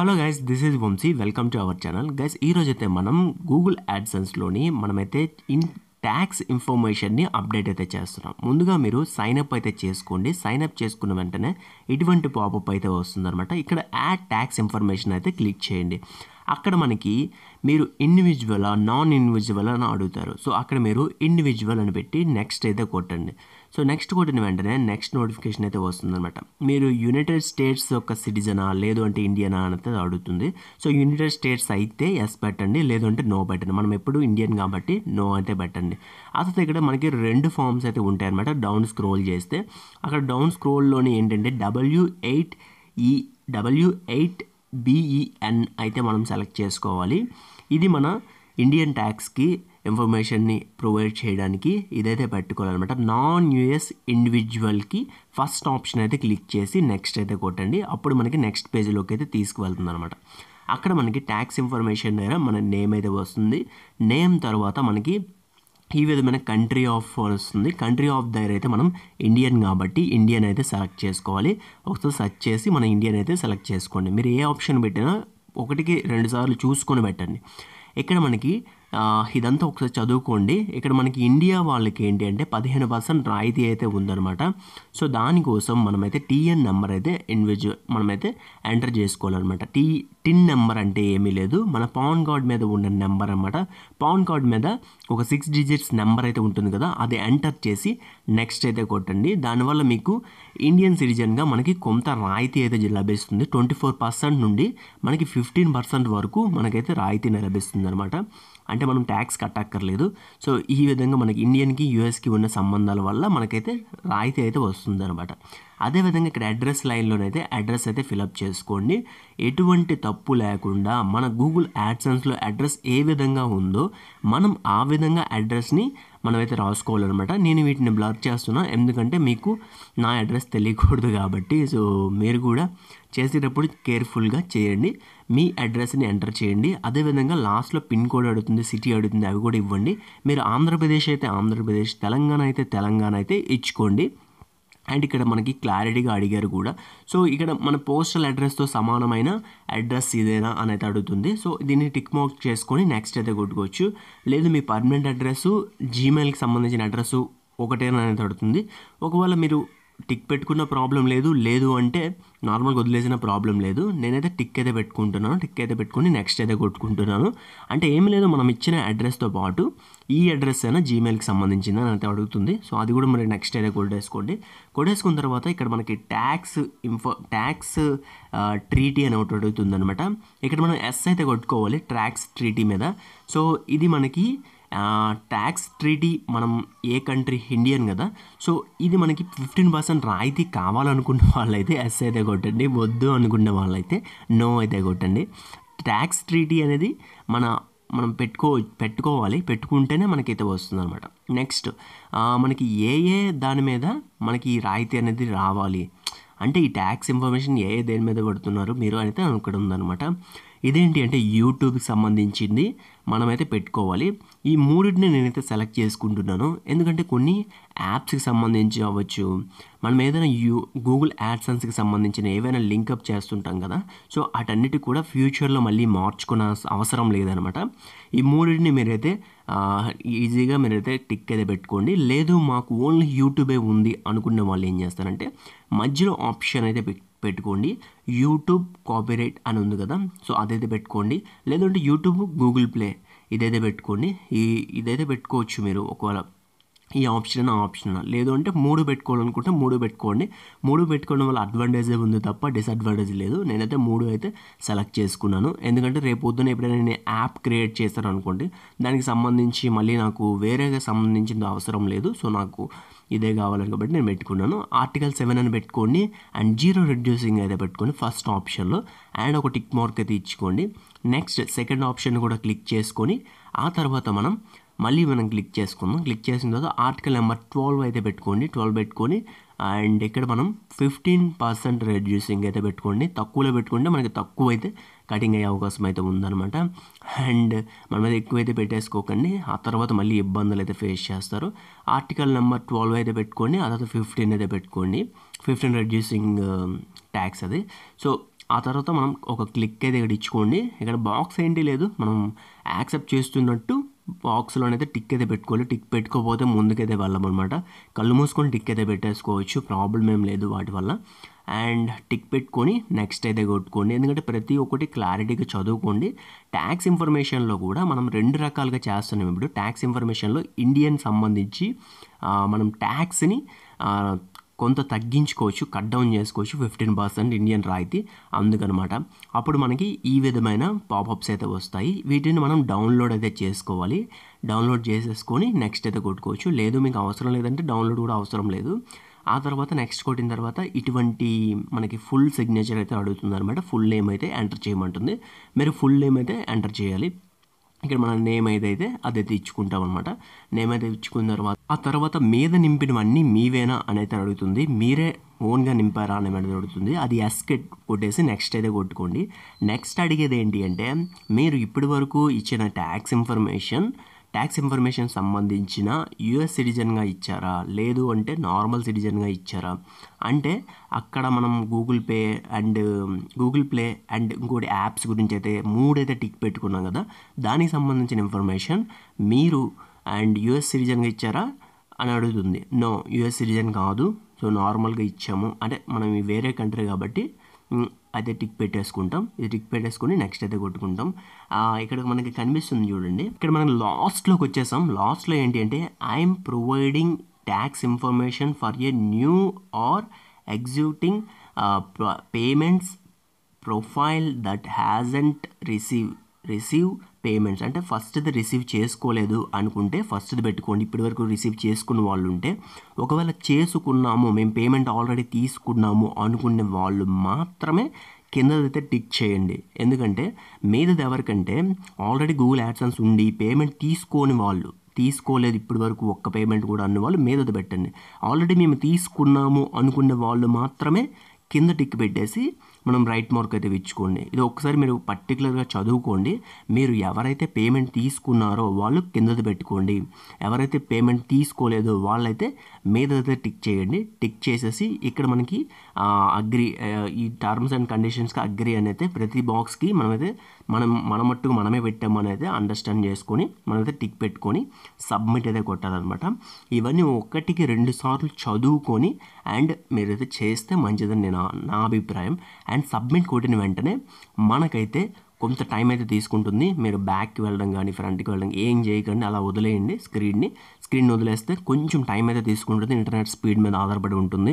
Hello guys this is Vamshi welcome to our channel guys అయితే మనం Google యాడ్సెన్స్లోని మనమైతే in tax ఇన్ఫర్మేషన్ని అప్డేట్ అయితే చేస్తున్నాం ముందుగా మీరు సైన్అప్ అయితే చేసుకోండి సైన్అప్ చేసుకున్న వెంటనే ఇటువంటి పాపప్ అయితే వస్తుందన్నమాట ఇక్కడ యాడ్ ట్యాక్స్ ఇన్ఫర్మేషన్ అయితే క్లిక్ చేయండి అక్కడ మనకి మీరు ఇండివిజువల్ నాన్ ఇండివిజువల్ అని అడుగుతారు సో అక్కడ మీరు ఇండివిజువల్ అని పెట్టి నెక్స్ట్ అయితే కొట్టండి సో నెక్స్ట్ కొట్టిన వెంటనే నెక్స్ట్ నోటిఫికేషన్ అయితే అనమాట మీరు యునైటెడ్ స్టేట్స్ యొక్క సిటిజనా లేదు అంటే ఇండియనా అనేది అడుగుతుంది సో యునైటెడ్ స్టేట్స్ అయితే ఎస్ పెట్టండి లేదు అంటే నో పెట్టండి మనం ఎప్పుడు ఇండియన్ కాబట్టి నో అయితే పెట్టండి ఆ తర్వాత ఇక్కడ మనకి రెండు ఫామ్స్ అయితే ఉంటాయన్నమాట డౌన్ స్క్రోల్ చేస్తే అక్కడ డౌన్ స్క్రోల్లోని ఏంటంటే డబ్ల్యూ ఎయిట్ ఈ డబ్ల్యూ ఎయిట్ బిఈఎన్ అయితే మనం సెలెక్ట్ చేసుకోవాలి ఇది మన ఇండియన్ ట్యాక్స్కి ఇన్ఫర్మేషన్ని ప్రొవైడ్ చేయడానికి ఇదైతే పెట్టుకోవాలన్నమాట నాన్ యూఎస్ ఇండివిజువల్కి ఫస్ట్ ఆప్షన్ అయితే క్లిక్ చేసి నెక్స్ట్ అయితే కొట్టండి అప్పుడు మనకి నెక్స్ట్ పేజీలోకి అయితే తీసుకువెళ్తుంది అనమాట అక్కడ మనకి ట్యాక్స్ ఇన్ఫర్మేషన్ దగ్గర మన నేమ్ అయితే వస్తుంది నేమ్ తర్వాత మనకి ఈ విధమైన కంట్రీ ఆఫ్ వస్తుంది కంట్రీ ఆఫ్ దగ్గర అయితే మనం ఇండియన్ కాబట్టి ఇండియన్ అయితే సెలెక్ట్ చేసుకోవాలి ఒకసారి సెర్చ్ చేసి మన ఇండియన్ అయితే సెలెక్ట్ చేసుకోండి మీరు ఏ ఆప్షన్ పెట్టినా ఒకటికి రెండుసార్లు చూసుకొని పెట్టండి ఇక్కడ మనకి ఇదంతా ఒకసారి చదువుకోండి ఇక్కడ మనకి ఇండియా వాళ్ళకి ఏంటి అంటే పదిహేను పర్సెంట్ రాయితీ అయితే ఉందనమాట సో దానికోసం మనమైతే టీఎన్ నెంబర్ అయితే ఇండివిజువల్ మనమైతే ఎంటర్ చేసుకోవాలన్నమాట టీ టిన్ నెంబర్ అంటే ఏమీ లేదు మన పాన్ కార్డ్ మీద ఉన్న నెంబర్ అనమాట పాన్ కార్డ్ మీద ఒక సిక్స్ డిజిట్స్ నెంబర్ అయితే ఉంటుంది కదా అది ఎంటర్ చేసి నెక్స్ట్ అయితే కొట్టండి దానివల్ల మీకు ఇండియన్ సిటిజన్గా మనకి కొంత రాయితీ అయితే లభిస్తుంది ట్వంటీ ఫోర్ పర్సెంట్ నుండి మనకి ఫిఫ్టీన్ పర్సెంట్ వరకు మనకైతే రాయితీ లభిస్తుంది అనమాట అంటే మనం ట్యాక్స్ కట్టక్కర్లేదు సో ఈ విధంగా మనకి ఇండియన్కి యూఎస్కి ఉన్న సంబంధాల వల్ల మనకైతే రాయితీ అయితే అనమాట అదేవిధంగా ఇక్కడ అడ్రస్ లైన్లోనైతే అడ్రస్ అయితే ఫిలప్ చేసుకోండి ఎటువంటి తప్పు లేకుండా మన గూగుల్ యాడ్సెన్స్లో అడ్రస్ ఏ విధంగా ఉందో మనం ఆ విధంగా అడ్రస్ని మనమైతే రాసుకోవాలన్నమాట నేను వీటిని బ్లాక్ చేస్తున్నా ఎందుకంటే మీకు నా అడ్రస్ తెలియకూడదు కాబట్టి సో మీరు కూడా చేసేటప్పుడు కేర్ఫుల్గా చేయండి మీ అడ్రస్ని ఎంటర్ చేయండి అదేవిధంగా లాస్ట్లో పిన్ కోడ్ అడుగుతుంది సిటీ అడుగుతుంది అవి కూడా ఇవ్వండి మీరు ఆంధ్రప్రదేశ్ అయితే ఆంధ్రప్రదేశ్ తెలంగాణ అయితే తెలంగాణ అయితే ఇచ్చుకోండి అండ్ ఇక్కడ మనకి క్లారిటీగా అడిగారు కూడా సో ఇక్కడ మన పోస్టల్ అడ్రస్తో సమానమైన అడ్రస్ ఇదేనా అని అయితే అడుగుతుంది సో దీన్ని టిక్ మార్క్ చేసుకొని నెక్స్ట్ అయితే కొట్టుకోవచ్చు లేదు మీ పర్మనెంట్ అడ్రస్ జీమెయిల్కి సంబంధించిన అడ్రస్ ఒకటేనా అనేది అడుగుతుంది ఒకవేళ మీరు టిక్ పెట్టుకున్న ప్రాబ్లం లేదు లేదు అంటే నార్మల్గా వదిలేసిన ప్రాబ్లం లేదు నేనైతే టిక్ అయితే పెట్టుకుంటున్నాను టిక్ అయితే పెట్టుకుని నెక్స్ట్ అయితే కొట్టుకుంటున్నాను అంటే ఏం లేదు మనం ఇచ్చిన అడ్రస్తో పాటు ఈ అడ్రస్ అయినా జీమెయిల్కి అని అయితే అడుగుతుంది సో అది కూడా మరి నెక్స్ట్ అయితే కొట్టేసుకోండి కొట్టేసుకున్న తర్వాత ఇక్కడ మనకి ట్యాక్స్ ఇన్ఫో ట్యాక్స్ ట్రీటీ అని ఒకటి అడుగుతుంది అనమాట ఇక్కడ మనం ఎస్ అయితే కొట్టుకోవాలి ట్యాక్స్ ట్రీటీ మీద సో ఇది మనకి ట్యాక్స్ ట్రీటీ మనం ఏ కంట్రీ ఇండియన్ కదా సో ఇది మనకి ఫిఫ్టీన్ పర్సెంట్ రాయితీ కావాలనుకున్న వాళ్ళైతే ఎస్ అయితే కొట్టండి వద్దు అనుకున్న వాళ్ళైతే నో అయితే కొట్టండి ట్యాక్స్ ట్రీటీ అనేది మన మనం పెట్టుకో పెట్టుకోవాలి పెట్టుకుంటేనే మనకైతే వస్తుంది అనమాట నెక్స్ట్ మనకి ఏ ఏ దాని మీద మనకి ఈ రాయితీ అనేది రావాలి అంటే ఈ ట్యాక్స్ ఇన్ఫర్మేషన్ ఏ ఏ దేని మీద పడుతున్నారు మీరు అయితే అనమాట ఇదేంటి అంటే యూట్యూబ్కి సంబంధించింది మనమైతే పెట్టుకోవాలి ఈ మూడింటిని నేనైతే సెలెక్ట్ చేసుకుంటున్నాను ఎందుకంటే కొన్ని యాప్స్కి సంబంధించి అవ్వచ్చు మనం ఏదైనా యూ గూగుల్ యాడ్సన్స్కి సంబంధించిన ఏవైనా లింకప్ చేస్తుంటాం కదా సో అటన్నిటి కూడా ఫ్యూచర్లో మళ్ళీ మార్చుకున్న అవసరం లేదనమాట ఈ మూడింటిని మీరైతే ఈజీగా మీరైతే టిక్ అయితే పెట్టుకోండి లేదు మాకు ఓన్లీ యూట్యూబే ఉంది అనుకున్న వాళ్ళు ఏం చేస్తారంటే మధ్యలో ఆప్షన్ అయితే పెట్టుకోండి యూట్యూబ్ కాపీరైట్ అని ఉంది కదా సో అదైతే పెట్టుకోండి లేదంటే యూట్యూబ్ గూగుల్ ప్లే ఇదైతే పెట్టుకోండి ఈ ఇదైతే పెట్టుకోవచ్చు మీరు ఒకవేళ ఈ ఆప్షన్ ఆ ఆప్షన్ లేదు అంటే మూడు పెట్టుకోవాలనుకుంటే మూడు పెట్టుకోండి మూడు పెట్టుకోవడం వల్ల అడ్వాంటేజ్ ఉంది తప్ప డిసడ్వాంటేజ్ లేదు నేనైతే మూడు అయితే సెలెక్ట్ చేసుకున్నాను ఎందుకంటే రేపు పొద్దున ఎప్పుడైనా నేను యాప్ క్రియేట్ చేస్తాను అనుకోండి దానికి సంబంధించి మళ్ళీ నాకు వేరేగా సంబంధించిన అవసరం లేదు సో నాకు ఇదే కావాలని కాబట్టి నేను పెట్టుకున్నాను ఆర్టికల్ సెవెన్ అని పెట్టుకోండి అండ్ జీరో రిడ్యూసింగ్ అయితే పెట్టుకోండి ఫస్ట్ ఆప్షన్లో అండ్ ఒక టిక్ మార్క్ అయితే ఇచ్చుకోండి నెక్స్ట్ సెకండ్ ఆప్షన్ కూడా క్లిక్ చేసుకొని ఆ తర్వాత మనం మళ్ళీ మనం క్లిక్ చేసుకుందాం క్లిక్ చేసిన తర్వాత ఆర్టికల్ నెంబర్ ట్వెల్వ్ అయితే పెట్టుకోండి ట్వెల్వ్ పెట్టుకొని అండ్ ఇక్కడ మనం ఫిఫ్టీన్ పర్సెంట్ రెడ్యూసింగ్ అయితే పెట్టుకోండి తక్కువలో పెట్టుకుంటే మనకి తక్కువ అయితే కటింగ్ అయ్యే అవకాశం అయితే ఉందన్నమాట అండ్ మనం అయితే ఎక్కువైతే పెట్టేసుకోకండి ఆ తర్వాత మళ్ళీ ఇబ్బందులు అయితే ఫేస్ చేస్తారు ఆర్టికల్ నెంబర్ ట్వెల్వ్ అయితే పెట్టుకోండి ఆ తర్వాత ఫిఫ్టీన్ అయితే పెట్టుకోండి ఫిఫ్టీన్ రెడ్యూసింగ్ ట్యాక్స్ అది సో ఆ తర్వాత మనం ఒక క్లిక్ అయితే ఇక్కడ ఇచ్చుకోండి ఇక్కడ బాక్స్ ఏంటి లేదు మనం యాక్సెప్ట్ చేస్తున్నట్టు బాక్స్లోనైతే టిక్ అయితే పెట్టుకోవాలి టిక్ పెట్టుకోకపోతే ముందుకైతే వెళ్ళమన్నమాట కళ్ళు మూసుకొని టిక్ అయితే పెట్టేసుకోవచ్చు ప్రాబ్లం ఏం లేదు వాటి వల్ల అండ్ టిక్ పెట్టుకొని నెక్స్ట్ అయితే కొట్టుకోండి ఎందుకంటే ప్రతి ఒక్కటి క్లారిటీగా చదువుకోండి ట్యాక్స్ ఇన్ఫర్మేషన్లో కూడా మనం రెండు రకాలుగా చేస్తున్నాం ఇప్పుడు ట్యాక్స్ ఇన్ఫర్మేషన్లో ఇండియన్ సంబంధించి మనం ట్యాక్స్ని కొంత తగ్గించుకోవచ్చు కట్ డౌన్ చేసుకోవచ్చు ఫిఫ్టీన్ పర్సెంట్ ఇండియన్ రాయితీ అందుకనమాట అప్పుడు మనకి ఈ విధమైన పాపప్స్ అయితే వస్తాయి వీటిని మనం డౌన్లోడ్ అయితే చేసుకోవాలి డౌన్లోడ్ చేసేసుకొని నెక్స్ట్ అయితే కొట్టుకోవచ్చు లేదు మీకు అవసరం లేదంటే డౌన్లోడ్ కూడా అవసరం లేదు ఆ తర్వాత నెక్స్ట్ కొట్టిన తర్వాత ఇటువంటి మనకి ఫుల్ సిగ్నేచర్ అయితే అడుగుతుంది అనమాట ఫుల్ నేమ్ అయితే ఎంటర్ చేయమంటుంది మీరు ఫుల్ నేమ్ అయితే ఎంటర్ చేయాలి ఇక్కడ మన నేమ్ ఏదైతే అదైతే ఇచ్చుకుంటాం అనమాట నేమ్ అయితే ఇచ్చుకున్న తర్వాత ఆ తర్వాత మీద నింపినవన్నీ మీవేనా అని అయితే అడుగుతుంది మీరే ఓన్గా నింపారా అని అయితే అడుగుతుంది అది ఎస్కెట్ కొట్టేసి నెక్స్ట్ అయితే కొట్టుకోండి నెక్స్ట్ అడిగేది ఏంటి అంటే మీరు ఇప్పటి వరకు ఇచ్చిన ట్యాక్స్ ఇన్ఫర్మేషన్ ట్యాక్స్ ఇన్ఫర్మేషన్ సంబంధించిన యుఎస్ సిటిజన్గా ఇచ్చారా లేదు అంటే నార్మల్ సిటిజన్గా ఇచ్చారా అంటే అక్కడ మనం Google Pay and Google Play and ఇంకోటి యాప్స్ గురించి అయితే మూడైతే టిక్ పెట్టుకున్నాం కదా దానికి సంబంధించిన ఇన్ఫర్మేషన్ మీరు అండ్ యుఎస్ సిటిజన్గా ఇచ్చారా అని అడుగుతుంది నో యుఎస్ సిటిజన్ కాదు సో నార్మల్గా ఇచ్చాము అంటే మనం వేరే కంట్రీ కాబట్టి అదే టిక్ పెట్టేసుకుంటాం ఇది టిక్ పెట్టేసుకుని నెక్స్ట్ అయితే కొట్టుకుంటాం ఇక్కడ మనకి కనిపిస్తుంది చూడండి ఇక్కడ మనం లాస్ట్లోకి వచ్చేసాం లాస్ట్లో ఏంటి అంటే I'm providing tax information for a new or executing payments profile that hasn't receive receive payments అంటే ఫస్ట్ది రిసీవ్ చేసుకోలేదు అనుకుంటే ఫస్ట్ది పెట్టుకోండి ఇప్పటివరకు రిసీవ్ చేసుకున్న వాళ్ళు ఉంటే ఒకవేళ చేసుకున్నాము మేము పేమెంట్ ఆల్రెడీ తీసుకున్నాము అనుకునే వాళ్ళు మాత్రమే కిందదైతే టిక్ చేయండి ఎందుకంటే మీదది ఎవరికంటే ఆల్రెడీ గూగుల్ యాడ్సన్స్ ఉండి పేమెంట్ తీసుకోని వాళ్ళు తీసుకోలేదు ఇప్పటి వరకు ఒక్క పేమెంట్ కూడా అన్న వాళ్ళు మీదది పెట్టండి ఆల్రెడీ మేము తీసుకున్నాము అనుకునే వాళ్ళు మాత్రమే కింద టిక్ పెట్టేసి మనం రైట్ మార్క్ అయితే ఇచ్చుకోండి ఇది ఒకసారి మీరు పర్టికులర్గా చదువుకోండి మీరు ఎవరైతే పేమెంట్ తీసుకున్నారో వాళ్ళు కిందది పెట్టుకోండి ఎవరైతే పేమెంట్ తీసుకోలేదో వాళ్ళైతే అయితే టిక్ చేయండి టిక్ చేసేసి ఇక్కడ మనకి అగ్రి ఈ టర్మ్స్ అండ్ కండిషన్స్కి అగ్రి అనేది ప్రతి బాక్స్కి మనమైతే మనం మన మట్టుకు మనమే పెట్టామనేది అండర్స్టాండ్ చేసుకొని మనమైతే టిక్ పెట్టుకొని సబ్మిట్ అయితే కొట్టాలన్నమాట ఇవన్నీ ఒకటికి రెండు సార్లు చదువుకొని అండ్ మీరైతే చేస్తే మంచిదని నేను నా అభిప్రాయం అండ్ సబ్మిట్ కొట్టిన వెంటనే మనకైతే కొంత టైం అయితే తీసుకుంటుంది మీరు బ్యాక్కి వెళ్ళడం కానీ ఫ్రంట్కి వెళ్ళడం ఏం చేయకండి అలా వదిలేయండి స్క్రీన్ని స్క్రీన్ వదిలేస్తే కొంచెం టైం అయితే తీసుకుంటుంది ఇంటర్నెట్ స్పీడ్ మీద ఆధారపడి ఉంటుంది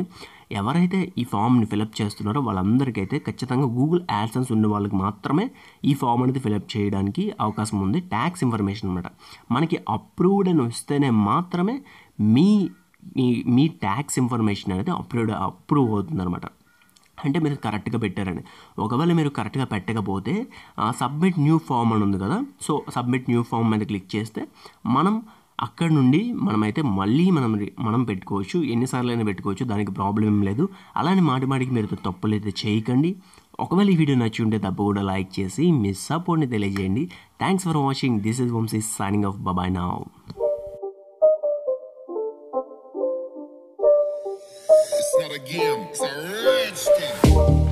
ఎవరైతే ఈ ఫామ్ని ఫిలప్ చేస్తున్నారో వాళ్ళందరికైతే ఖచ్చితంగా గూగుల్ యాడ్సెన్స్ ఉన్న వాళ్ళకి మాత్రమే ఈ ఫామ్ అనేది ఫిలప్ చేయడానికి అవకాశం ఉంది ట్యాక్స్ ఇన్ఫర్మేషన్ అనమాట మనకి అప్రూవ్డ్ అని వస్తేనే మాత్రమే మీ మీ ట్యాక్స్ ఇన్ఫర్మేషన్ అనేది అప్రూవ్ అప్రూవ్ అనమాట అంటే మీరు కరెక్ట్గా పెట్టారని ఒకవేళ మీరు కరెక్ట్గా పెట్టకపోతే సబ్మిట్ న్యూ ఫామ్ అని ఉంది కదా సో సబ్మిట్ న్యూ ఫామ్ మీద క్లిక్ చేస్తే మనం అక్కడ నుండి మనమైతే మళ్ళీ మనం మనం పెట్టుకోవచ్చు ఎన్నిసార్లు అయినా పెట్టుకోవచ్చు దానికి ప్రాబ్లం ఏం లేదు అలానే మాటి మాటికి మీరు తప్పులు అయితే చేయకండి ఒకవేళ ఈ వీడియో నచ్చి ఉంటే కూడా లైక్ చేసి మీ సపోర్ట్ని తెలియజేయండి thanks for watching this is Vamshi signing off bye bye నా again. It's a red